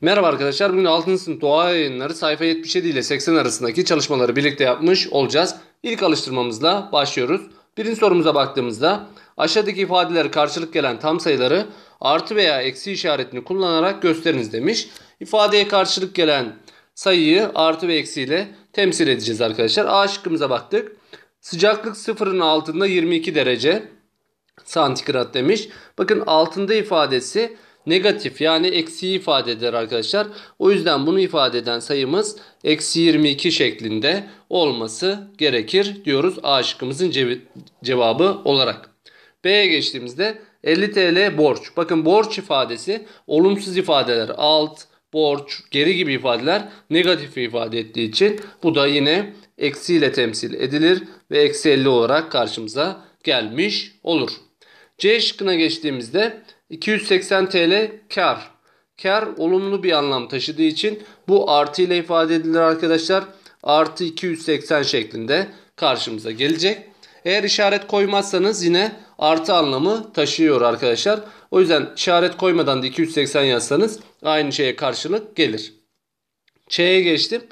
Merhaba arkadaşlar. Bugün 6. sınıf doğa yayınları sayfa 77 ile 80 arasındaki çalışmaları birlikte yapmış olacağız. İlk alıştırmamızla başlıyoruz. Birinci sorumuza baktığımızda aşağıdaki ifadeler karşılık gelen tam sayıları artı veya eksi işaretini kullanarak gösteriniz demiş. İfadeye karşılık gelen sayıyı artı ve eksi ile temsil edeceğiz arkadaşlar. A şıkkımıza baktık. Sıcaklık sıfırın altında 22 derece santigrat demiş. Bakın altında ifadesi negatif yani eksiği ifade eder arkadaşlar. O yüzden bunu ifade eden sayımız eksi 22 şeklinde olması gerekir diyoruz A şıkkımızın cevabı olarak. B'ye geçtiğimizde 50 TL borç. Bakın borç ifadesi olumsuz ifadeler alt, borç, geri gibi ifadeler negatif ifade ettiği için bu da yine eksi ile temsil edilir ve eksi 50 olarak karşımıza gelmiş olur. C şıkkına geçtiğimizde 280 TL kar. Kar olumlu bir anlam taşıdığı için bu artı ile ifade edilir arkadaşlar. Artı 280 şeklinde karşımıza gelecek. Eğer işaret koymazsanız yine artı anlamı taşıyor arkadaşlar. O yüzden işaret koymadan da 280 yazsanız aynı şeye karşılık gelir. Ç'ye geçtim.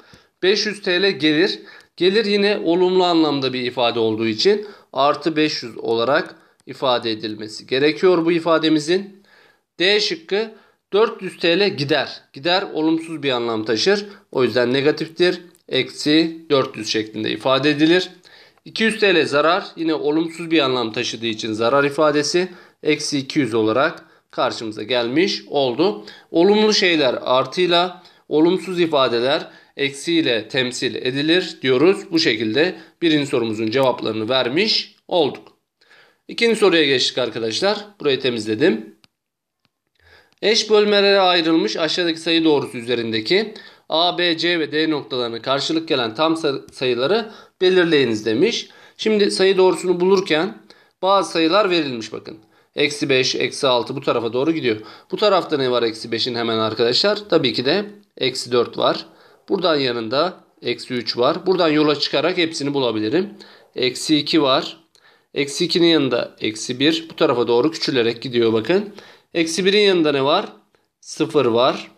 500 TL gelir. Gelir yine olumlu anlamda bir ifade olduğu için artı 500 olarak ifade edilmesi gerekiyor bu ifademizin. D şıkkı 400 TL gider. Gider olumsuz bir anlam taşır. O yüzden negatiftir. Eksi 400 şeklinde ifade edilir. 200 TL zarar yine olumsuz bir anlam taşıdığı için zarar ifadesi eksi 200 olarak karşımıza gelmiş oldu. Olumlu şeyler artıyla olumsuz ifadeler eksiyle temsil edilir diyoruz. Bu şekilde birinci sorumuzun cevaplarını vermiş olduk. İkinci soruya geçtik arkadaşlar. Burayı temizledim. Eş bölmelere ayrılmış aşağıdaki sayı doğrusu üzerindeki A, B, C ve D noktalarına karşılık gelen tam sayıları belirleyiniz demiş. Şimdi sayı doğrusunu bulurken bazı sayılar verilmiş bakın. Eksi 5, eksi 6 bu tarafa doğru gidiyor. Bu tarafta ne var eksi 5'in hemen arkadaşlar? Tabii ki de eksi 4 var. Buradan yanında eksi 3 var. Buradan yola çıkarak hepsini bulabilirim. Eksi 2 var. Eksi 2'nin yanında eksi 1. Bu tarafa doğru küçülerek gidiyor bakın. Eksi 1'in yanında ne var? 0 var.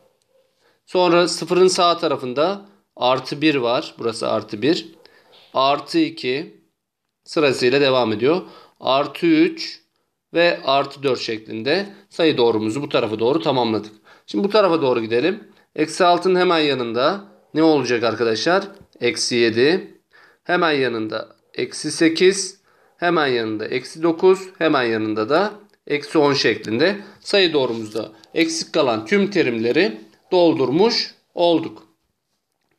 Sonra 0'ın sağ tarafında artı 1 var. Burası artı 1. Artı 2 sırasıyla devam ediyor. Artı 3 ve artı 4 şeklinde sayı doğrumuzu bu tarafa doğru tamamladık. Şimdi bu tarafa doğru gidelim. Eksi 6'nın hemen yanında ne olacak arkadaşlar? Eksi 7. Hemen yanında eksi 8 hemen yanında eksi 9 hemen yanında da eksi 10 şeklinde sayı doğrumuzda eksik kalan tüm terimleri doldurmuş olduk.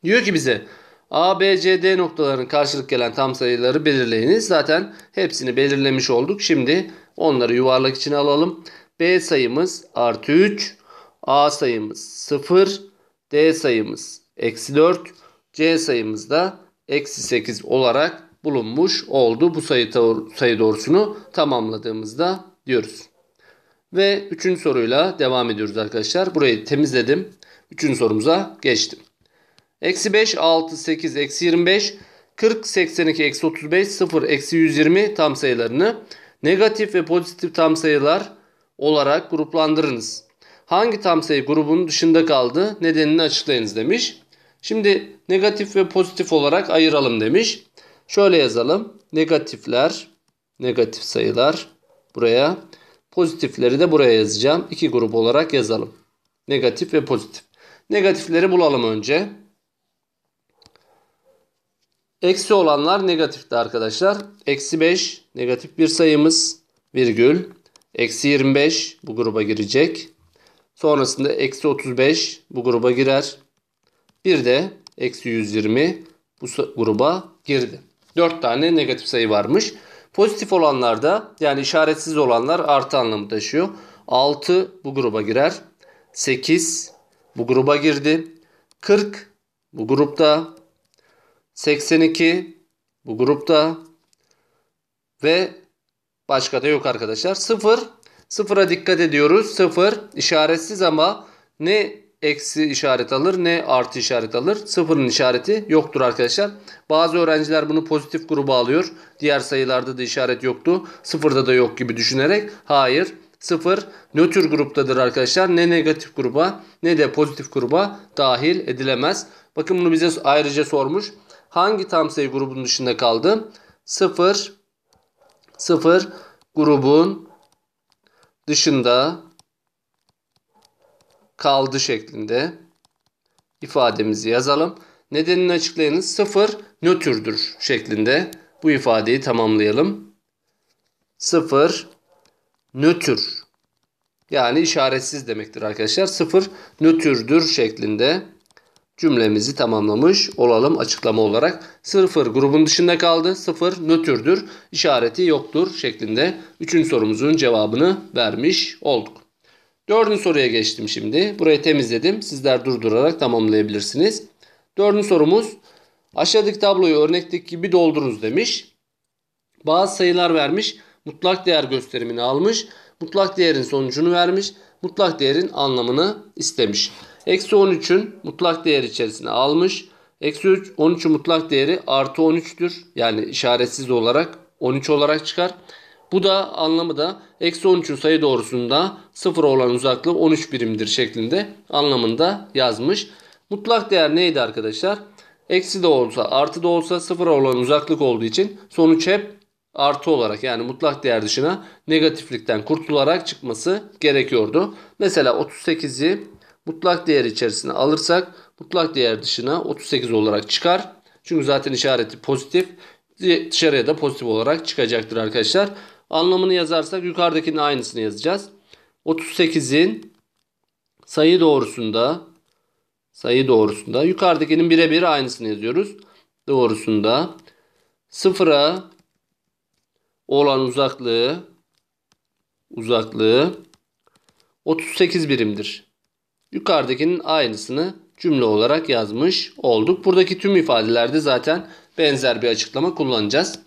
Diyor ki bize A, B, C, D noktalarının karşılık gelen tam sayıları belirleyiniz. Zaten hepsini belirlemiş olduk. Şimdi onları yuvarlak içine alalım. B sayımız artı 3, A sayımız 0, D sayımız eksi 4, C sayımız da eksi 8 olarak bulunmuş oldu. Bu sayı, sayı doğrusunu tamamladığımızda diyoruz. Ve üçüncü soruyla devam ediyoruz arkadaşlar. Burayı temizledim. Üçüncü sorumuza geçtim. Eksi 5, 6, 8, eksi 25, 40, 82, eksi 35, 0, eksi 120 tam sayılarını negatif ve pozitif tam sayılar olarak gruplandırınız. Hangi tam sayı grubunun dışında kaldı? Nedenini açıklayınız demiş. Şimdi negatif ve pozitif olarak ayıralım demiş. Şöyle yazalım. Negatifler, negatif sayılar buraya. Pozitifleri de buraya yazacağım. İki grup olarak yazalım. Negatif ve pozitif. Negatifleri bulalım önce. Eksi olanlar negatifti arkadaşlar. Eksi 5 negatif bir sayımız virgül. Eksi 25 bu gruba girecek. Sonrasında eksi 35 bu gruba girer. Bir de eksi 120 bu gruba girdi. 4 tane negatif sayı varmış. Pozitif olanlarda yani işaretsiz olanlar artı anlamı taşıyor. 6 bu gruba girer. 8 bu gruba girdi. 40 bu grupta. 82 bu grupta. Ve başka da yok arkadaşlar. 0 sıfıra dikkat ediyoruz. 0 işaretsiz ama ne eksi işaret alır ne artı işaret alır. Sıfırın işareti yoktur arkadaşlar. Bazı öğrenciler bunu pozitif gruba alıyor. Diğer sayılarda da işaret yoktu. Sıfırda da yok gibi düşünerek hayır sıfır nötr gruptadır arkadaşlar. Ne negatif gruba ne de pozitif gruba dahil edilemez. Bakın bunu bize ayrıca sormuş. Hangi tam sayı grubunun dışında kaldı? Sıfır, sıfır grubun dışında kaldı şeklinde ifademizi yazalım. Nedenini açıklayınız. 0 nötrdür şeklinde bu ifadeyi tamamlayalım. 0 nötr yani işaretsiz demektir arkadaşlar. 0 nötrdür şeklinde cümlemizi tamamlamış olalım açıklama olarak. 0 grubun dışında kaldı. 0 nötrdür. İşareti yoktur şeklinde 3. sorumuzun cevabını vermiş olduk. Dördüncü soruya geçtim şimdi. Burayı temizledim. Sizler durdurarak tamamlayabilirsiniz. Dördüncü sorumuz. Aşağıdaki tabloyu örnekteki gibi doldurunuz demiş. Bazı sayılar vermiş. Mutlak değer gösterimini almış. Mutlak değerin sonucunu vermiş. Mutlak değerin anlamını istemiş. Eksi 13'ün mutlak değer içerisine almış. Eksi 3, 13'ün mutlak değeri artı 13'tür. Yani işaretsiz olarak 13 olarak çıkar. Bu da anlamı da eksi 13'ün sayı doğrusunda 0 olan uzaklığı 13 birimdir şeklinde anlamında yazmış. Mutlak değer neydi arkadaşlar? Eksi de olsa artı da olsa 0 olan uzaklık olduğu için sonuç hep artı olarak yani mutlak değer dışına negatiflikten kurtularak çıkması gerekiyordu. Mesela 38'i mutlak değer içerisine alırsak mutlak değer dışına 38 olarak çıkar. Çünkü zaten işareti pozitif dışarıya da pozitif olarak çıkacaktır arkadaşlar. Anlamını yazarsak yukarıdakinin aynısını yazacağız. 38'in sayı doğrusunda sayı doğrusunda yukarıdakinin birebir aynısını yazıyoruz. Doğrusunda sıfıra olan uzaklığı uzaklığı 38 birimdir. Yukarıdakinin aynısını cümle olarak yazmış olduk. Buradaki tüm ifadelerde zaten benzer bir açıklama kullanacağız.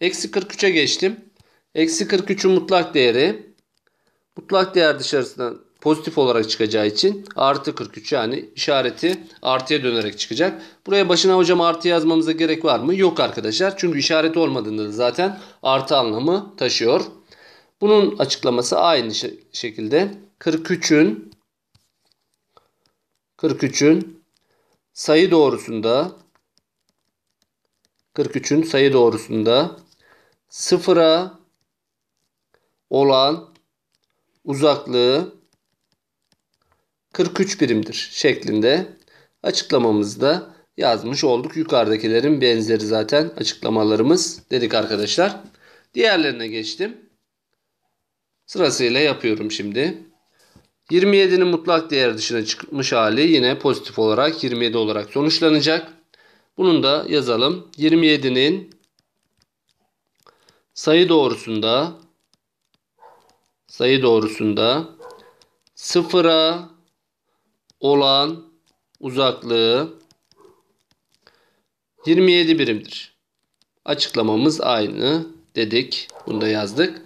Eksi 43'e geçtim. Eksi 43'ün mutlak değeri mutlak değer dışarısından pozitif olarak çıkacağı için artı 43 yani işareti artıya dönerek çıkacak. Buraya başına hocam artı yazmamıza gerek var mı? Yok arkadaşlar. Çünkü işareti olmadığında da zaten artı anlamı taşıyor. Bunun açıklaması aynı şekilde 43'ün 43'ün sayı doğrusunda 43'ün sayı doğrusunda sıfıra olan uzaklığı 43 birimdir şeklinde açıklamamızda yazmış olduk. Yukarıdakilerin benzeri zaten açıklamalarımız dedik arkadaşlar. Diğerlerine geçtim. Sırasıyla yapıyorum şimdi. 27'nin mutlak değer dışına çıkmış hali yine pozitif olarak 27 olarak sonuçlanacak. Bunun da yazalım. 27'nin sayı doğrusunda sayı doğrusunda sıfıra olan uzaklığı 27 birimdir. Açıklamamız aynı dedik. Bunu da yazdık.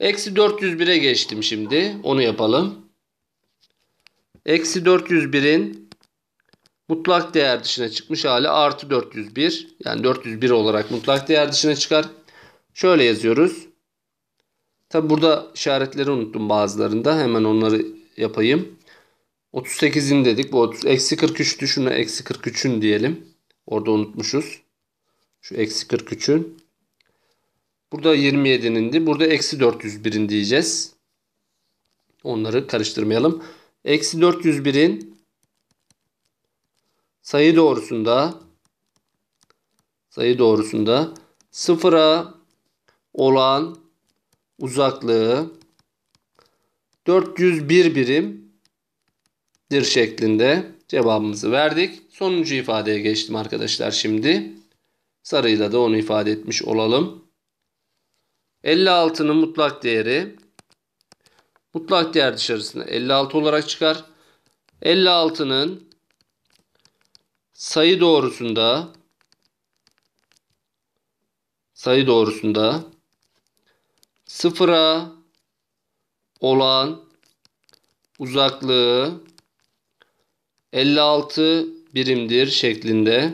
Eksi 401'e geçtim şimdi. Onu yapalım. Eksi 401'in mutlak değer dışına çıkmış hali artı 401. Yani 401 olarak mutlak değer dışına çıkar. Şöyle yazıyoruz. Tabi burada işaretleri unuttum bazılarında. Hemen onları yapayım. 38'in dedik. Bu 30, eksi 43'tü. Şuna eksi 43'ün diyelim. Orada unutmuşuz. Şu eksi 43'ün. Burada 27'nindi. Burada eksi 401'in diyeceğiz. Onları karıştırmayalım. Eksi 401'in sayı doğrusunda sayı doğrusunda sıfıra olan uzaklığı 401 birimdir şeklinde cevabımızı verdik. Sonuncu ifadeye geçtim arkadaşlar şimdi. Sarıyla da onu ifade etmiş olalım. 56'nın mutlak değeri mutlak değer dışarısına 56 olarak çıkar. 56'nın sayı doğrusunda sayı doğrusunda sıfıra olan uzaklığı 56 birimdir şeklinde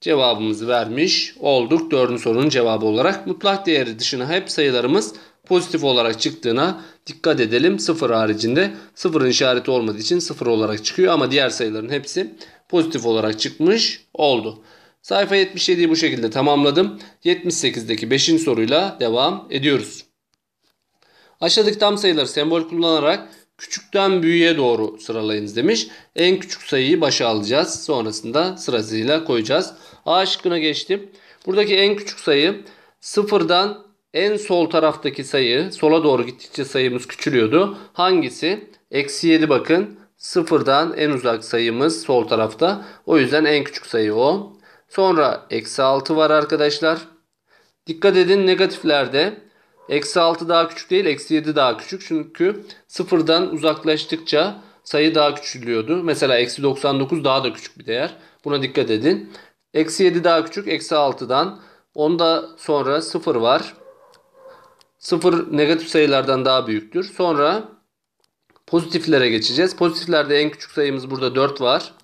cevabımızı vermiş olduk. Dördüncü sorunun cevabı olarak mutlak değeri dışına hep sayılarımız pozitif olarak çıktığına dikkat edelim. Sıfır haricinde sıfırın işareti olmadığı için sıfır olarak çıkıyor ama diğer sayıların hepsi pozitif olarak çıkmış oldu. Sayfa 77'yi bu şekilde tamamladım. 78'deki 5. soruyla devam ediyoruz. Aşağıdaki tam sayıları sembol kullanarak küçükten büyüğe doğru sıralayınız demiş. En küçük sayıyı başa alacağız. Sonrasında sırasıyla koyacağız. A şıkkına geçtim. Buradaki en küçük sayı sıfırdan en sol taraftaki sayı sola doğru gittikçe sayımız küçülüyordu. Hangisi? Eksi 7 bakın. Sıfırdan en uzak sayımız sol tarafta. O yüzden en küçük sayı o. Sonra eksi 6 var arkadaşlar. Dikkat edin negatiflerde eksi 6 daha küçük değil eksi 7 daha küçük. Çünkü sıfırdan uzaklaştıkça sayı daha küçülüyordu. Mesela eksi 99 daha da küçük bir değer. Buna dikkat edin. Eksi 7 daha küçük eksi 6'dan. Onda sonra sıfır var. Sıfır negatif sayılardan daha büyüktür. Sonra pozitiflere geçeceğiz. Pozitiflerde en küçük sayımız burada 4 var.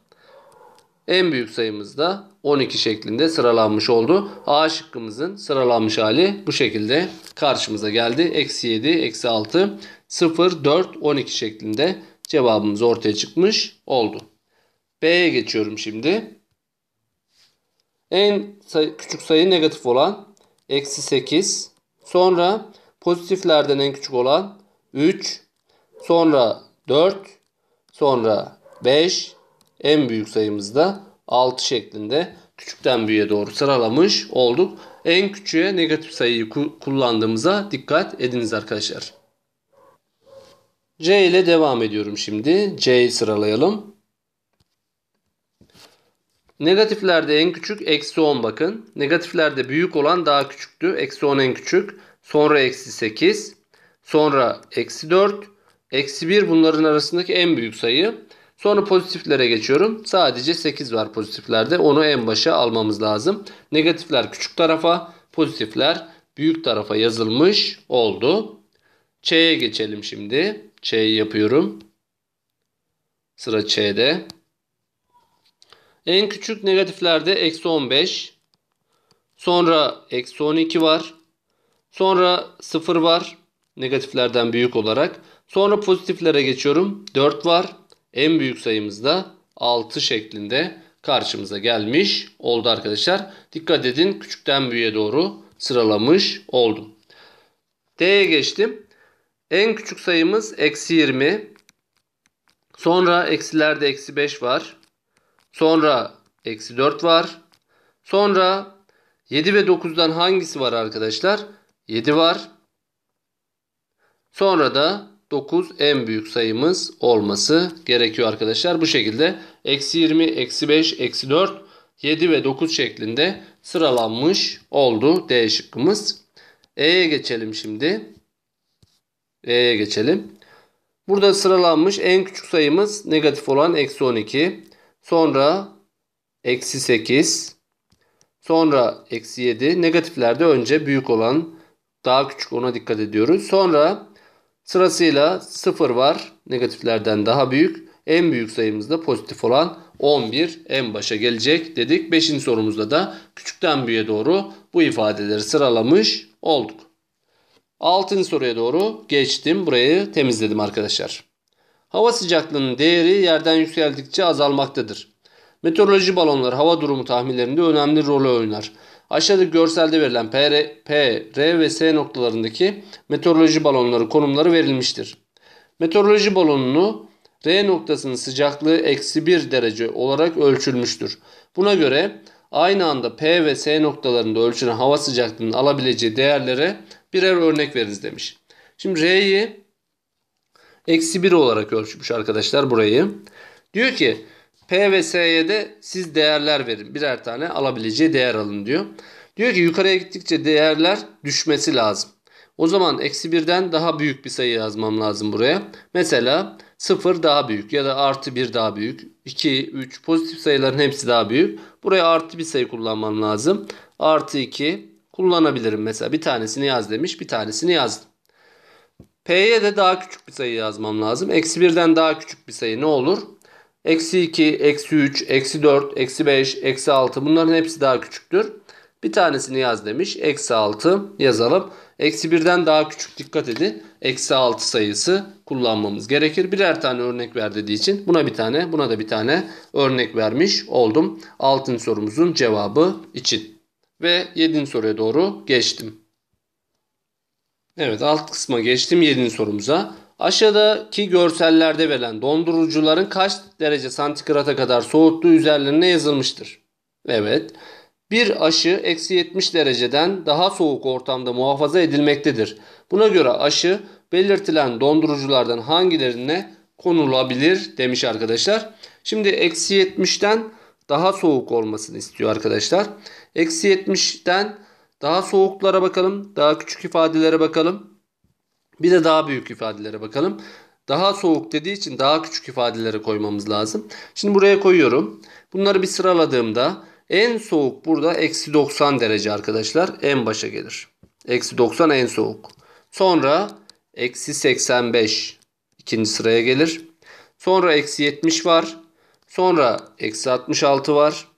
En büyük sayımız da 12 şeklinde sıralanmış oldu. A şıkkımızın sıralanmış hali bu şekilde karşımıza geldi. Eksi 7, eksi 6, 0, 4, 12 şeklinde cevabımız ortaya çıkmış oldu. B'ye geçiyorum şimdi. En say küçük sayı negatif olan eksi 8. Sonra pozitiflerden en küçük olan 3. Sonra 4. Sonra 5. En büyük sayımız da 6 şeklinde küçükten büyüğe doğru sıralamış olduk. En küçüğe negatif sayıyı kullandığımıza dikkat ediniz arkadaşlar. C ile devam ediyorum şimdi. C'yi sıralayalım. Negatiflerde en küçük eksi 10 bakın. Negatiflerde büyük olan daha küçüktü. Eksi 10 en küçük. Sonra eksi 8. Sonra eksi 4. Eksi 1 bunların arasındaki en büyük sayı. Sonra pozitiflere geçiyorum. Sadece 8 var pozitiflerde. Onu en başa almamız lazım. Negatifler küçük tarafa, pozitifler büyük tarafa yazılmış oldu. Ç'ye geçelim şimdi. Ç'yi yapıyorum. Sıra Ç'de. En küçük negatiflerde eksi 15. Sonra eksi 12 var. Sonra 0 var. Negatiflerden büyük olarak. Sonra pozitiflere geçiyorum. 4 var en büyük sayımız da 6 şeklinde karşımıza gelmiş oldu arkadaşlar. Dikkat edin küçükten büyüğe doğru sıralamış oldum. D'ye geçtim. En küçük sayımız eksi 20. Sonra eksilerde eksi 5 var. Sonra eksi 4 var. Sonra 7 ve 9'dan hangisi var arkadaşlar? 7 var. Sonra da 9 en büyük sayımız olması gerekiyor arkadaşlar. Bu şekilde eksi 20, eksi 5, eksi 4, 7 ve 9 şeklinde sıralanmış oldu D şıkkımız. E'ye geçelim şimdi. E'ye geçelim. Burada sıralanmış en küçük sayımız negatif olan eksi 12. Sonra eksi 8. Sonra eksi 7. Negatiflerde önce büyük olan daha küçük ona dikkat ediyoruz. Sonra Sırasıyla 0 var. Negatiflerden daha büyük. En büyük sayımızda pozitif olan 11 en başa gelecek dedik. 5. sorumuzda da küçükten büyüğe doğru bu ifadeleri sıralamış olduk. 6. soruya doğru geçtim. Burayı temizledim arkadaşlar. Hava sıcaklığının değeri yerden yükseldikçe azalmaktadır. Meteoroloji balonları hava durumu tahminlerinde önemli rol oynar. Aşağıdaki görselde verilen P, P, R ve S noktalarındaki meteoroloji balonları konumları verilmiştir. Meteoroloji balonunu R noktasının sıcaklığı eksi 1 derece olarak ölçülmüştür. Buna göre aynı anda P ve S noktalarında ölçülen hava sıcaklığının alabileceği değerlere birer örnek veriniz demiş. Şimdi R'yi eksi 1 olarak ölçmüş arkadaşlar burayı. Diyor ki P ve S'ye de siz değerler verin. Birer tane alabileceği değer alın diyor. Diyor ki yukarıya gittikçe değerler düşmesi lazım. O zaman eksi birden daha büyük bir sayı yazmam lazım buraya. Mesela 0 daha büyük ya da artı 1 daha büyük. 2, 3 pozitif sayıların hepsi daha büyük. Buraya artı bir sayı kullanmam lazım. Artı 2 kullanabilirim mesela. Bir tanesini yaz demiş bir tanesini yazdım. P'ye de daha küçük bir sayı yazmam lazım. Eksi birden daha küçük bir sayı ne olur? Eksi 2, eksi 3, eksi 4, eksi 5, eksi 6 bunların hepsi daha küçüktür. Bir tanesini yaz demiş. Eksi 6 yazalım. Eksi 1'den daha küçük dikkat edin. Eksi 6 sayısı kullanmamız gerekir. Birer tane örnek ver dediği için buna bir tane buna da bir tane örnek vermiş oldum. Altın sorumuzun cevabı için. Ve 7. soruya doğru geçtim. Evet alt kısma geçtim 7. sorumuza. Aşağıdaki görsellerde verilen dondurucuların kaç derece santigrata kadar soğuttuğu üzerlerine yazılmıştır. Evet. Bir aşı eksi 70 dereceden daha soğuk ortamda muhafaza edilmektedir. Buna göre aşı belirtilen donduruculardan hangilerine konulabilir demiş arkadaşlar. Şimdi eksi 70'ten daha soğuk olmasını istiyor arkadaşlar. Eksi 70'ten daha soğuklara bakalım. Daha küçük ifadelere bakalım. Bir de daha büyük ifadelere bakalım. Daha soğuk dediği için daha küçük ifadelere koymamız lazım. Şimdi buraya koyuyorum. Bunları bir sıraladığımda en soğuk burada eksi 90 derece arkadaşlar. En başa gelir. Eksi 90 en soğuk. Sonra eksi 85 ikinci sıraya gelir. Sonra eksi 70 var. Sonra eksi 66 var.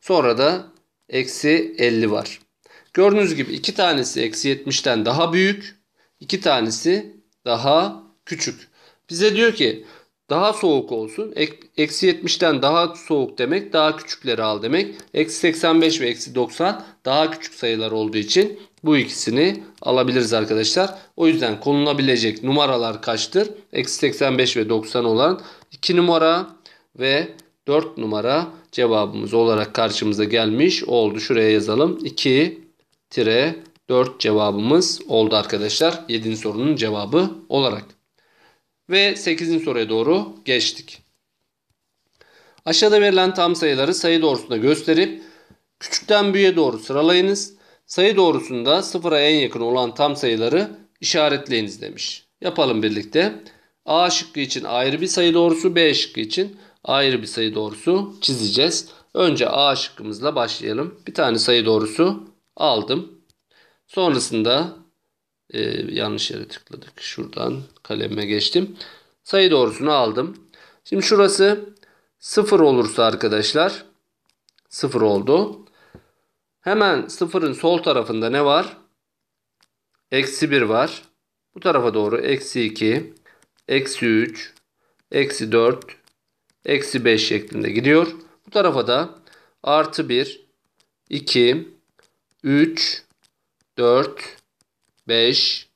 Sonra da eksi 50 var. Gördüğünüz gibi iki tanesi eksi 70'ten daha büyük. İki tanesi daha küçük. Bize diyor ki daha soğuk olsun. Eksi 70'ten daha soğuk demek daha küçükleri al demek. Eksi 85 ve eksi 90 daha küçük sayılar olduğu için bu ikisini alabiliriz arkadaşlar. O yüzden konulabilecek numaralar kaçtır? Eksi 85 ve 90 olan 2 numara ve 4 numara cevabımız olarak karşımıza gelmiş oldu. Şuraya yazalım. 2 tire 4 cevabımız oldu arkadaşlar. 7. sorunun cevabı olarak. Ve 8. soruya doğru geçtik. Aşağıda verilen tam sayıları sayı doğrusunda gösterip küçükten büyüğe doğru sıralayınız. Sayı doğrusunda sıfıra en yakın olan tam sayıları işaretleyiniz demiş. Yapalım birlikte. A şıkkı için ayrı bir sayı doğrusu, B şıkkı için ayrı bir sayı doğrusu çizeceğiz. Önce A şıkkımızla başlayalım. Bir tane sayı doğrusu aldım. Sonrasında e, yanlış yere tıkladık. Şuradan kaleme geçtim. Sayı doğrusunu aldım. Şimdi şurası 0 olursa arkadaşlar 0 oldu. Hemen 0'ın sol tarafında ne var? Eksi 1 var. Bu tarafa doğru eksi 2, eksi 3, eksi 4, eksi 5 şeklinde gidiyor. Bu tarafa da artı 1, 2, 3, 4, 5,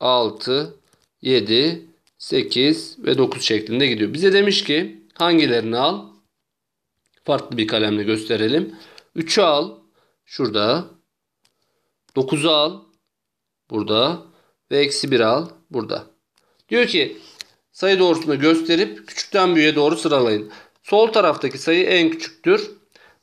6, 7, 8 ve 9 şeklinde gidiyor. Bize demiş ki hangilerini al? Farklı bir kalemle gösterelim. 3'ü al. Şurada. 9'u al. Burada. Ve eksi 1 al. Burada. Diyor ki sayı doğrusunu gösterip küçükten büyüğe doğru sıralayın. Sol taraftaki sayı en küçüktür.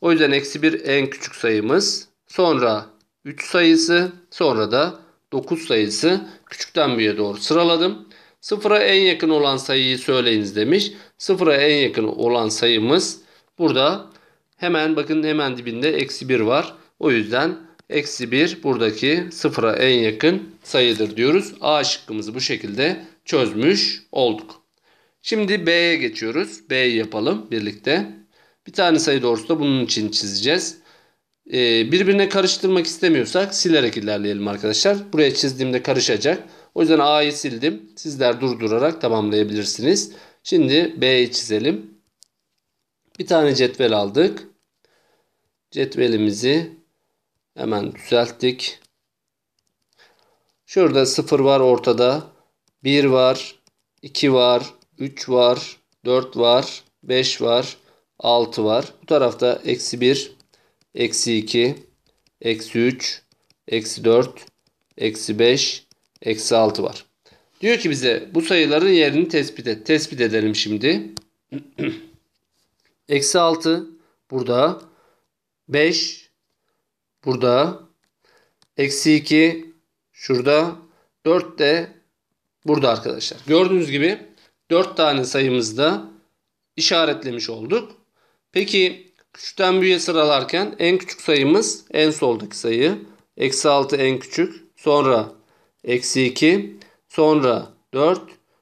O yüzden eksi 1 en küçük sayımız. Sonra 3 sayısı sonra da 9 sayısı küçükten büyüğe doğru sıraladım. Sıfıra en yakın olan sayıyı söyleyiniz demiş. Sıfıra en yakın olan sayımız burada hemen bakın hemen dibinde eksi 1 var. O yüzden eksi 1 buradaki sıfıra en yakın sayıdır diyoruz. A şıkkımızı bu şekilde çözmüş olduk. Şimdi B'ye geçiyoruz. B'yi yapalım birlikte. Bir tane sayı doğrusu da bunun için çizeceğiz. Ee, birbirine karıştırmak istemiyorsak silerek ilerleyelim arkadaşlar. Buraya çizdiğimde karışacak. O yüzden A'yı sildim. Sizler durdurarak tamamlayabilirsiniz. Şimdi B'yi çizelim. Bir tane cetvel aldık. Cetvelimizi hemen düzelttik. Şurada 0 var ortada. 1 var. 2 var. 3 var. 4 var. 5 var. 6 var. Bu tarafta eksi 1, eksi 2, eksi 3, eksi 4, eksi 5, eksi 6 var. Diyor ki bize bu sayıların yerini tespit et. Tespit edelim şimdi. eksi 6 burada. 5 burada. Eksi 2 şurada. 4 de burada arkadaşlar. Gördüğünüz gibi 4 tane sayımızda işaretlemiş olduk. Peki Küçükten büyüğe sıralarken en küçük sayımız en soldaki sayı. Eksi 6 en küçük. Sonra eksi 2. Sonra 4.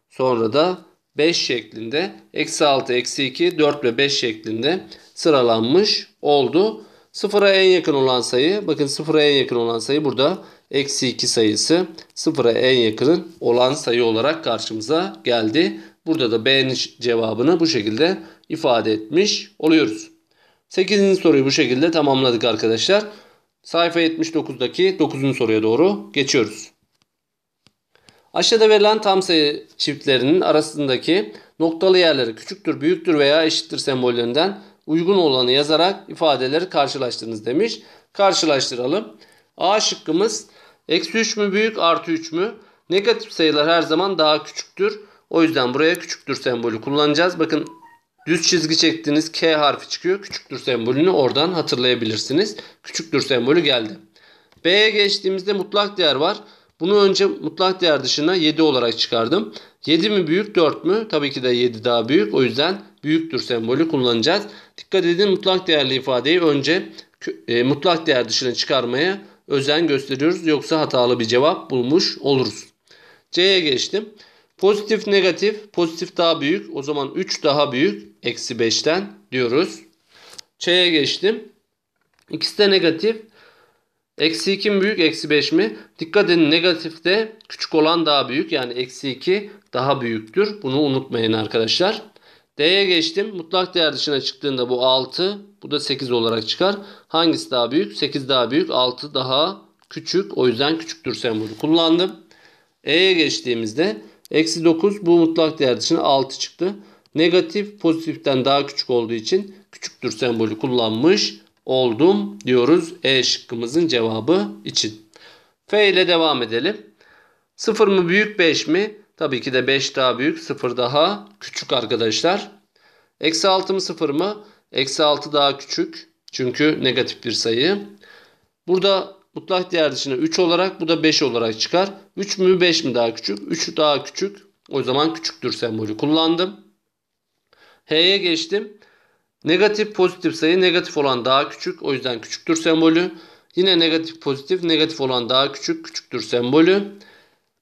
Sonra da 5 şeklinde. Eksi 6, eksi 2, 4 ve 5 şeklinde sıralanmış oldu. Sıfıra en yakın olan sayı. Bakın sıfıra en yakın olan sayı burada. Eksi 2 sayısı sıfıra en yakın olan sayı olarak karşımıza geldi. Burada da B'nin cevabını bu şekilde ifade etmiş oluyoruz. 8. soruyu bu şekilde tamamladık arkadaşlar. Sayfa 79'daki 9. soruya doğru geçiyoruz. Aşağıda verilen tam sayı çiftlerinin arasındaki noktalı yerleri küçüktür, büyüktür veya eşittir sembollerinden uygun olanı yazarak ifadeleri karşılaştırınız demiş. Karşılaştıralım. A şıkkımız eksi 3 mü büyük artı 3 mü? Negatif sayılar her zaman daha küçüktür. O yüzden buraya küçüktür sembolü kullanacağız. Bakın Düz çizgi çektiğiniz K harfi çıkıyor. Küçüktür sembolünü oradan hatırlayabilirsiniz. Küçüktür sembolü geldi. B'ye geçtiğimizde mutlak değer var. Bunu önce mutlak değer dışına 7 olarak çıkardım. 7 mi büyük 4 mü? Tabii ki de 7 daha büyük. O yüzden büyüktür sembolü kullanacağız. Dikkat edin mutlak değerli ifadeyi önce e, mutlak değer dışına çıkarmaya özen gösteriyoruz. Yoksa hatalı bir cevap bulmuş oluruz. C'ye geçtim. Pozitif negatif. Pozitif daha büyük. O zaman 3 daha büyük. Eksi 5'ten diyoruz. Ç'ye geçtim. İkisi de negatif. Eksi 2 mi büyük eksi 5 mi? Dikkat edin negatifte küçük olan daha büyük. Yani eksi 2 daha büyüktür. Bunu unutmayın arkadaşlar. D'ye geçtim. Mutlak değer dışına çıktığında bu 6. Bu da 8 olarak çıkar. Hangisi daha büyük? 8 daha büyük. 6 daha küçük. O yüzden küçüktür sembolü kullandım. E'ye geçtiğimizde Eksi 9 bu mutlak değer dışına 6 çıktı. Negatif pozitiften daha küçük olduğu için küçüktür sembolü kullanmış oldum diyoruz E şıkkımızın cevabı için. F ile devam edelim. 0 mı büyük 5 mi? Tabii ki de 5 daha büyük 0 daha küçük arkadaşlar. Eksi 6 mı 0 mı? Eksi 6 daha küçük. Çünkü negatif bir sayı. Burada Mutlak değer dışına 3 olarak bu da 5 olarak çıkar. 3 mü 5 mi daha küçük? 3 daha küçük. O zaman küçüktür sembolü kullandım. H'ye geçtim. Negatif pozitif sayı negatif olan daha küçük. O yüzden küçüktür sembolü. Yine negatif pozitif negatif olan daha küçük küçüktür sembolü.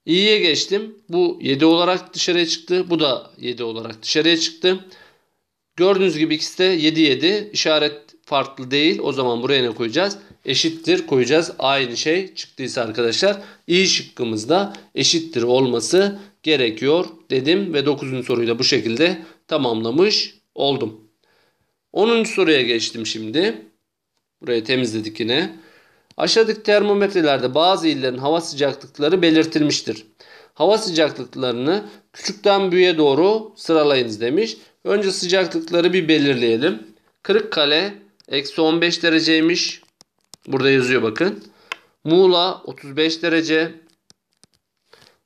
İ'ye geçtim. Bu 7 olarak dışarıya çıktı. Bu da 7 olarak dışarıya çıktı. Gördüğünüz gibi ikisi de 7 7. İşaret farklı değil. O zaman buraya ne koyacağız? eşittir koyacağız. Aynı şey çıktıysa arkadaşlar i şıkkımızda eşittir olması gerekiyor dedim ve 9. soruyu da bu şekilde tamamlamış oldum. 10. soruya geçtim şimdi. Burayı temizledik yine. Aşağıdaki termometrelerde bazı illerin hava sıcaklıkları belirtilmiştir. Hava sıcaklıklarını küçükten büyüğe doğru sıralayınız demiş. Önce sıcaklıkları bir belirleyelim. Kırıkkale eksi 15 dereceymiş. Burada yazıyor bakın. Muğla 35 derece.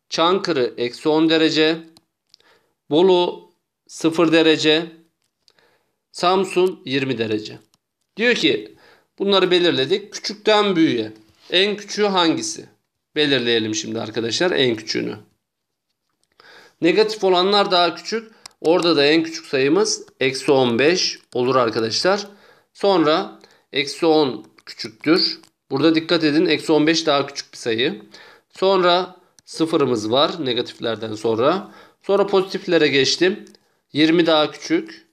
Çankırı eksi 10 derece. Bolu 0 derece. Samsun 20 derece. Diyor ki bunları belirledik. Küçükten büyüğe. En küçüğü hangisi? Belirleyelim şimdi arkadaşlar en küçüğünü. Negatif olanlar daha küçük. Orada da en küçük sayımız eksi 15 olur arkadaşlar. Sonra eksi 10 küçüktür. Burada dikkat edin eksi 15 daha küçük bir sayı. Sonra sıfırımız var negatiflerden sonra. Sonra pozitiflere geçtim. 20 daha küçük.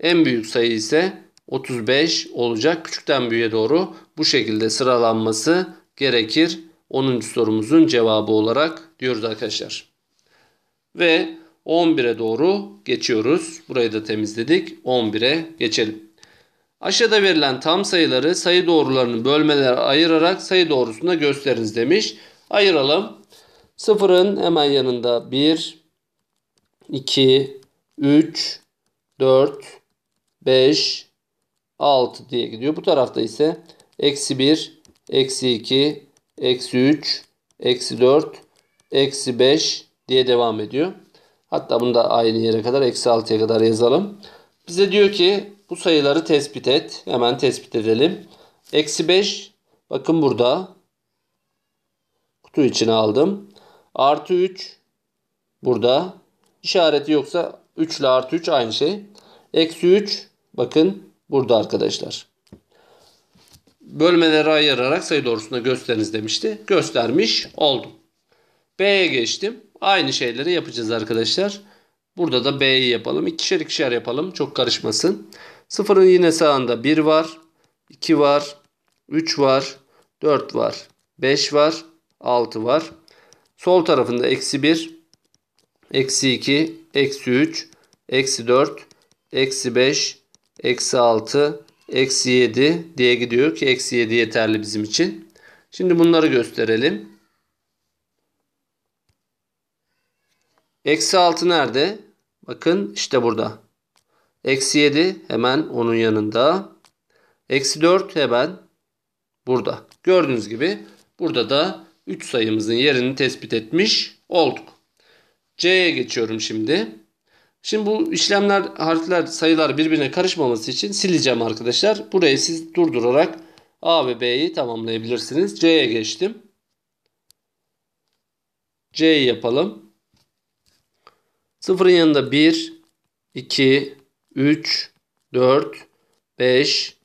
En büyük sayı ise 35 olacak. Küçükten büyüğe doğru bu şekilde sıralanması gerekir. 10. sorumuzun cevabı olarak diyoruz arkadaşlar. Ve 11'e doğru geçiyoruz. Burayı da temizledik. 11'e geçelim. Aşağıda verilen tam sayıları sayı doğrularını bölmelere ayırarak sayı doğrusunda gösteriniz demiş. Ayıralım. Sıfırın hemen yanında 1, 2, 3, 4, 5, 6 diye gidiyor. Bu tarafta ise eksi 1, eksi 2, eksi 3, eksi 4, eksi 5 diye devam ediyor. Hatta bunu da aynı yere kadar eksi 6'ya kadar yazalım. Bize diyor ki bu sayıları tespit et. Hemen tespit edelim. Eksi 5. Bakın burada. Kutu içine aldım. Artı 3. Burada. işareti yoksa 3 ile artı 3 aynı şey. Eksi 3. Bakın burada arkadaşlar. Bölmeleri ayırarak sayı doğrusuna gösteriniz demişti. Göstermiş oldum. B'ye geçtim. Aynı şeyleri yapacağız arkadaşlar. Burada da B'yi yapalım. İkişer ikişer yapalım. Çok karışmasın. Sıfırın yine sağında 1 var, 2 var, 3 var, 4 var, 5 var, 6 var. Sol tarafında eksi 1, eksi 2, eksi 3, eksi 4, eksi 5, eksi 6, eksi 7 diye gidiyor ki eksi 7 yeterli bizim için. Şimdi bunları gösterelim. Eksi 6 nerede? Bakın işte burada. Eksi 7 hemen onun yanında. Eksi 4 hemen burada. Gördüğünüz gibi burada da 3 sayımızın yerini tespit etmiş olduk. C'ye geçiyorum şimdi. Şimdi bu işlemler, harfler, sayılar birbirine karışmaması için sileceğim arkadaşlar. Burayı siz durdurarak A ve B'yi tamamlayabilirsiniz. C'ye geçtim. C'yi yapalım. Sıfırın yanında 1, 2, 3, 4, 5,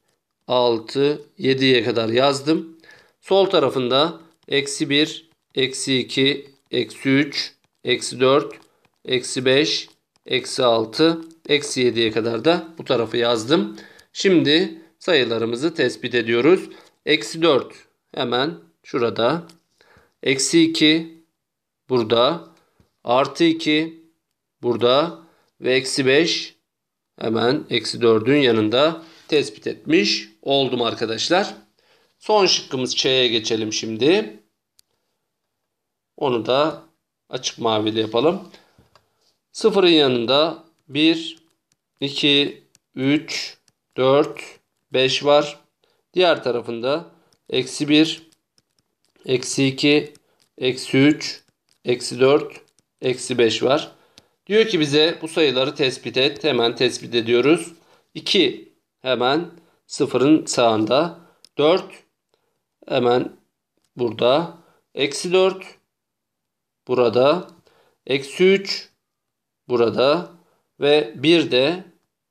6, 7'ye kadar yazdım. Sol tarafında eksi 1, eksi 2, eksi 3, eksi 4, eksi 5, eksi 6, eksi 7'ye kadar da bu tarafı yazdım. Şimdi sayılarımızı tespit ediyoruz. Eksi 4 hemen şurada. Eksi 2 burada. Artı 2 burada. Ve eksi 5 Hemen eksi 4'ün yanında tespit etmiş oldum arkadaşlar. Son şıkkımız Ç'ye geçelim şimdi. Onu da açık maviyle yapalım. Sıfırın yanında 1, 2, 3, 4, 5 var. Diğer tarafında eksi 1, eksi 2, eksi 3, eksi 4, eksi 5 var. Diyor ki bize bu sayıları tespit et. Hemen tespit ediyoruz. 2 hemen sıfırın sağında. 4 hemen burada. Eksi 4 burada. Eksi 3 burada. Ve 1 de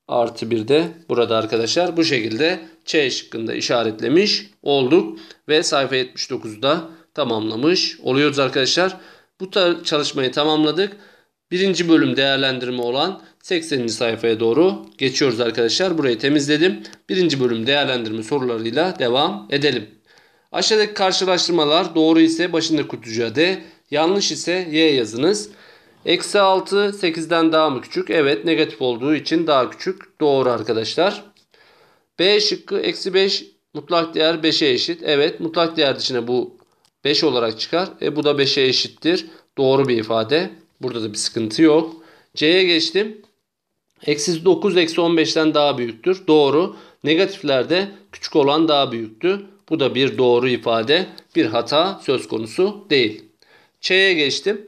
artı 1 de burada arkadaşlar. Bu şekilde C şıkkında işaretlemiş olduk. Ve sayfa 79'da tamamlamış oluyoruz arkadaşlar. Bu çalışmayı tamamladık. Birinci bölüm değerlendirme olan 80. sayfaya doğru geçiyoruz arkadaşlar. Burayı temizledim. Birinci bölüm değerlendirme sorularıyla devam edelim. Aşağıdaki karşılaştırmalar doğru ise başında kutucuğa D, yanlış ise Y yazınız. Eksi 6 8'den daha mı küçük? Evet negatif olduğu için daha küçük. Doğru arkadaşlar. B şıkkı eksi 5 mutlak değer 5'e eşit. Evet mutlak değer dışına bu 5 olarak çıkar. E bu da 5'e eşittir. Doğru bir ifade. Burada da bir sıkıntı yok. C'ye geçtim. Eksi 9 eksi 15'ten daha büyüktür. Doğru. Negatiflerde küçük olan daha büyüktü. Bu da bir doğru ifade. Bir hata söz konusu değil. Ç'ye geçtim.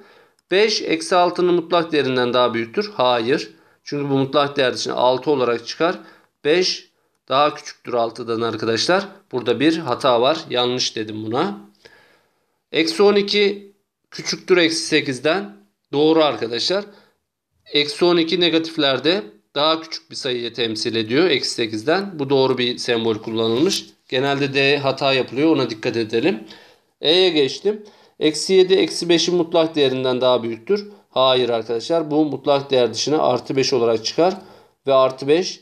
5 eksi 6'nın mutlak değerinden daha büyüktür. Hayır. Çünkü bu mutlak değer için 6 olarak çıkar. 5 daha küçüktür 6'dan arkadaşlar. Burada bir hata var. Yanlış dedim buna. Eksi 12 küçüktür eksi 8'den. Doğru arkadaşlar. Eksi 12 negatiflerde daha küçük bir sayıyı temsil ediyor. Eksi 8'den. Bu doğru bir sembol kullanılmış. Genelde D hata yapılıyor. Ona dikkat edelim. E'ye geçtim. Eksi 7 eksi 5'in mutlak değerinden daha büyüktür. Hayır arkadaşlar. Bu mutlak değer dışına artı 5 olarak çıkar. Ve artı 5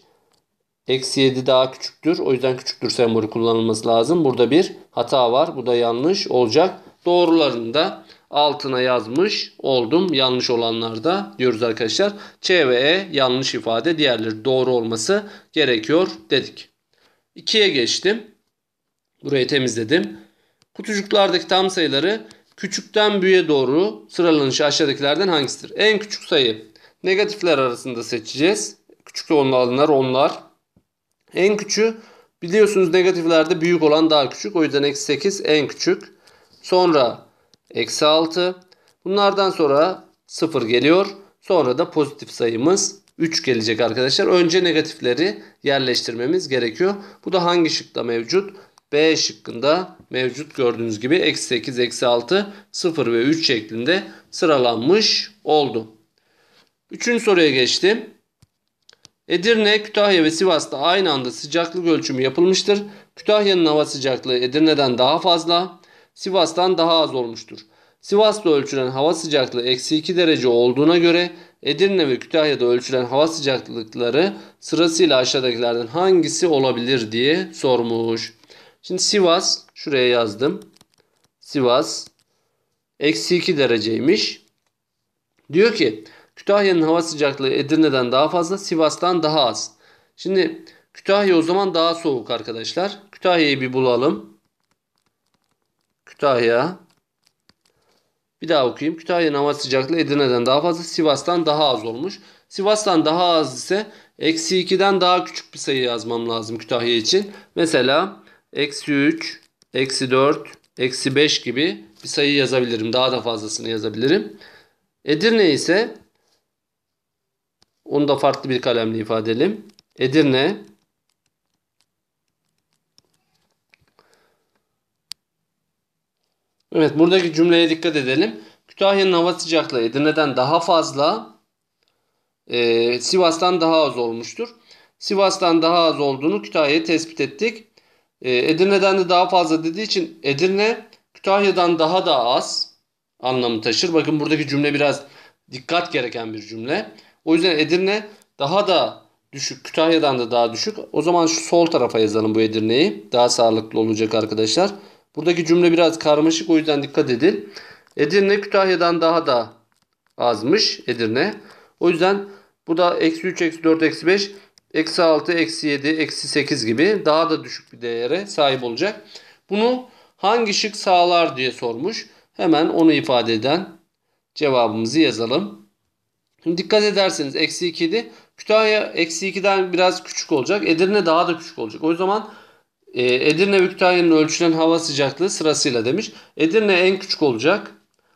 eksi 7 daha küçüktür. O yüzden küçüktür sembolü kullanılması lazım. Burada bir hata var. Bu da yanlış olacak. Doğrularında altına yazmış oldum. Yanlış olanlarda diyoruz arkadaşlar. Ç ve E yanlış ifade. Diğerleri doğru olması gerekiyor dedik. 2'ye geçtim. Burayı temizledim. Kutucuklardaki tam sayıları küçükten büyüğe doğru sıralanışı aşağıdakilerden hangisidir? En küçük sayı negatifler arasında seçeceğiz. Küçük olanlar onlar. En küçüğü biliyorsunuz negatiflerde büyük olan daha küçük. O yüzden eksi 8 en küçük. Sonra eksi 6. Bunlardan sonra 0 geliyor. Sonra da pozitif sayımız 3 gelecek arkadaşlar. Önce negatifleri yerleştirmemiz gerekiyor. Bu da hangi şıkta mevcut? B şıkkında mevcut gördüğünüz gibi eksi 8, eksi 6, 0 ve 3 şeklinde sıralanmış oldu. Üçüncü soruya geçtim. Edirne, Kütahya ve Sivas'ta aynı anda sıcaklık ölçümü yapılmıştır. Kütahya'nın hava sıcaklığı Edirne'den daha fazla. Sivas'tan daha az olmuştur. Sivas'ta ölçülen hava sıcaklığı eksi 2 derece olduğuna göre Edirne ve Kütahya'da ölçülen hava sıcaklıkları sırasıyla aşağıdakilerden hangisi olabilir diye sormuş. Şimdi Sivas şuraya yazdım. Sivas eksi 2 dereceymiş. Diyor ki Kütahya'nın hava sıcaklığı Edirne'den daha fazla Sivas'tan daha az. Şimdi Kütahya o zaman daha soğuk arkadaşlar. Kütahya'yı bir bulalım. Kütahya. Bir daha okuyayım. Kütahya'nın hava sıcaklığı Edirne'den daha fazla. Sivas'tan daha az olmuş. Sivas'tan daha az ise eksi 2'den daha küçük bir sayı yazmam lazım Kütahya için. Mesela eksi 3, eksi 4, eksi 5 gibi bir sayı yazabilirim. Daha da fazlasını yazabilirim. Edirne ise onu da farklı bir kalemle ifade edelim. Edirne Evet buradaki cümleye dikkat edelim. Kütahya'nın hava sıcaklığı Edirne'den daha fazla, e, Sivas'tan daha az olmuştur. Sivas'tan daha az olduğunu Kütahya'ya tespit ettik. E, Edirne'den de daha fazla dediği için Edirne Kütahya'dan daha da az anlamı taşır. Bakın buradaki cümle biraz dikkat gereken bir cümle. O yüzden Edirne daha da düşük, Kütahya'dan da daha düşük. O zaman şu sol tarafa yazalım bu Edirne'yi. Daha sağlıklı olacak arkadaşlar. Buradaki cümle biraz karmaşık o yüzden dikkat edin. Edirne Kütahya'dan daha da azmış Edirne. O yüzden bu da eksi 3, eksi 4, eksi 5, eksi 6, eksi 7, eksi 8 gibi daha da düşük bir değere sahip olacak. Bunu hangi şık sağlar diye sormuş. Hemen onu ifade eden cevabımızı yazalım. Şimdi dikkat ederseniz eksi 2 idi. Kütahya eksi 2'den biraz küçük olacak. Edirne daha da küçük olacak. O zaman ee, Edirne ve Kütahya'nın ölçülen hava sıcaklığı sırasıyla demiş. Edirne en küçük olacak.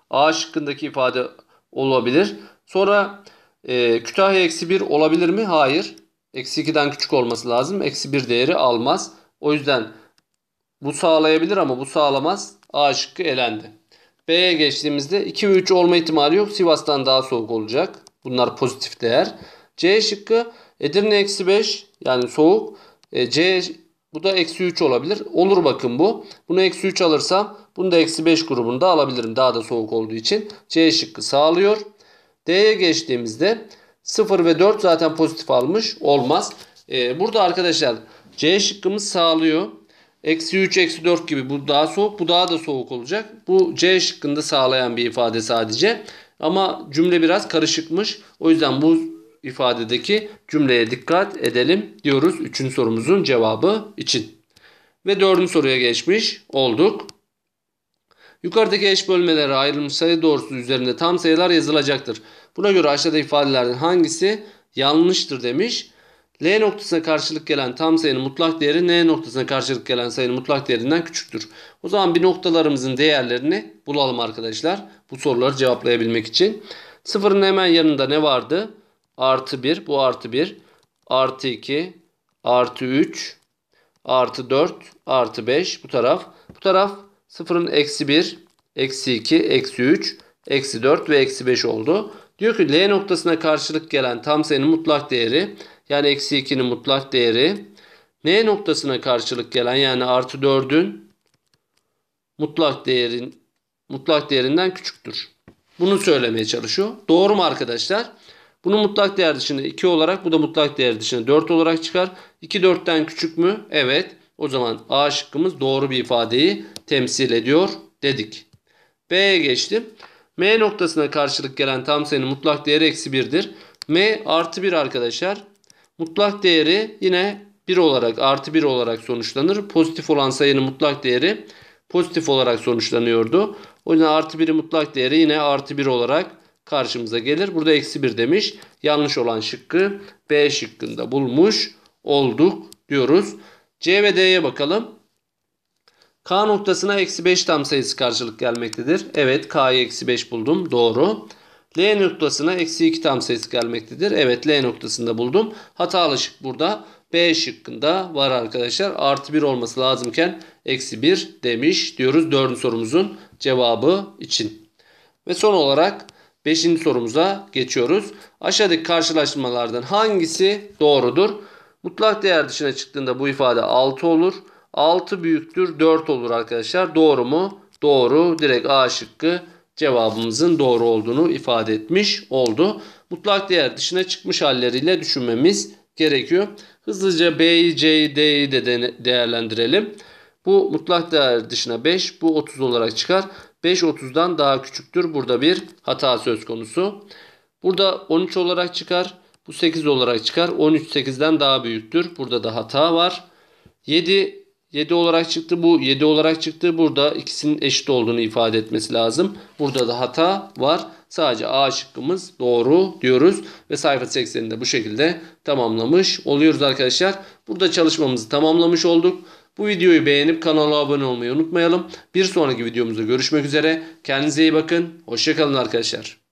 A şıkkındaki ifade olabilir. Sonra e, Kütahya eksi 1 olabilir mi? Hayır. Eksi 2'den küçük olması lazım. Eksi 1 değeri almaz. O yüzden bu sağlayabilir ama bu sağlamaz. A şıkkı elendi. B'ye geçtiğimizde 2 ve 3 olma ihtimali yok. Sivas'tan daha soğuk olacak. Bunlar pozitif değer. C şıkkı Edirne eksi 5 yani soğuk. E, C bu da eksi 3 olabilir. Olur bakın bu. Bunu eksi 3 alırsam bunu da eksi 5 grubunda alabilirim. Daha da soğuk olduğu için. C şıkkı sağlıyor. D'ye geçtiğimizde 0 ve 4 zaten pozitif almış. Olmaz. Ee, burada arkadaşlar C şıkkımız sağlıyor. Eksi 3, eksi 4 gibi bu daha soğuk. Bu daha da soğuk olacak. Bu C şıkkında sağlayan bir ifade sadece. Ama cümle biraz karışıkmış. O yüzden bu ifadedeki cümleye dikkat edelim diyoruz. Üçüncü sorumuzun cevabı için. Ve dördüncü soruya geçmiş olduk. Yukarıdaki eş bölmelere ayrılmış sayı doğrusu üzerinde tam sayılar yazılacaktır. Buna göre aşağıda ifadelerden hangisi yanlıştır demiş. L noktasına karşılık gelen tam sayının mutlak değeri N noktasına karşılık gelen sayının mutlak değerinden küçüktür. O zaman bir noktalarımızın değerlerini bulalım arkadaşlar. Bu soruları cevaplayabilmek için. Sıfırın hemen yanında ne vardı? Artı 1 bu artı 1. Artı 2 artı 3 artı 4 artı 5 bu taraf. Bu taraf 0'ın eksi 1 eksi 2 eksi 3 eksi 4 ve eksi 5 oldu. Diyor ki L noktasına karşılık gelen tam sayının mutlak değeri yani eksi 2'nin mutlak değeri N noktasına karşılık gelen yani artı 4'ün mutlak değerin mutlak değerinden küçüktür. Bunu söylemeye çalışıyor. Doğru mu arkadaşlar? Bunu mutlak değer dışında 2 olarak bu da mutlak değer dışında 4 olarak çıkar. 2 4'ten küçük mü? Evet. O zaman A şıkkımız doğru bir ifadeyi temsil ediyor dedik. B'ye geçtim. M noktasına karşılık gelen tam sayının mutlak değeri eksi 1'dir. M artı 1 arkadaşlar. Mutlak değeri yine 1 olarak artı 1 olarak sonuçlanır. Pozitif olan sayının mutlak değeri pozitif olarak sonuçlanıyordu. O yüzden artı 1'in mutlak değeri yine artı 1 olarak karşımıza gelir. Burada eksi 1 demiş. Yanlış olan şıkkı B şıkkında bulmuş olduk diyoruz. C ve D'ye bakalım. K noktasına eksi 5 tam sayısı karşılık gelmektedir. Evet K'yı eksi 5 buldum. Doğru. L noktasına eksi 2 tam sayısı gelmektedir. Evet L noktasında buldum. Hatalı şık burada. B şıkkında var arkadaşlar. Artı 1 olması lazımken eksi 1 demiş diyoruz. Dördüncü sorumuzun cevabı için. Ve son olarak Beşinci sorumuza geçiyoruz. Aşağıdaki karşılaştırmalardan hangisi doğrudur? Mutlak değer dışına çıktığında bu ifade 6 olur. 6 büyüktür 4 olur arkadaşlar. Doğru mu? Doğru. Direkt A şıkkı cevabımızın doğru olduğunu ifade etmiş oldu. Mutlak değer dışına çıkmış halleriyle düşünmemiz gerekiyor. Hızlıca B'yi, C'yi, D'yi de değerlendirelim. Bu mutlak değer dışına 5, bu 30 olarak çıkar. 5.30'dan daha küçüktür. Burada bir hata söz konusu. Burada 13 olarak çıkar. Bu 8 olarak çıkar. 13 8'den daha büyüktür. Burada da hata var. 7 7 olarak çıktı. Bu 7 olarak çıktı. Burada ikisinin eşit olduğunu ifade etmesi lazım. Burada da hata var. Sadece A şıkkımız doğru diyoruz. Ve sayfa 80'ini de bu şekilde tamamlamış oluyoruz arkadaşlar. Burada çalışmamızı tamamlamış olduk. Bu videoyu beğenip kanala abone olmayı unutmayalım. Bir sonraki videomuzda görüşmek üzere. Kendinize iyi bakın. Hoşçakalın arkadaşlar.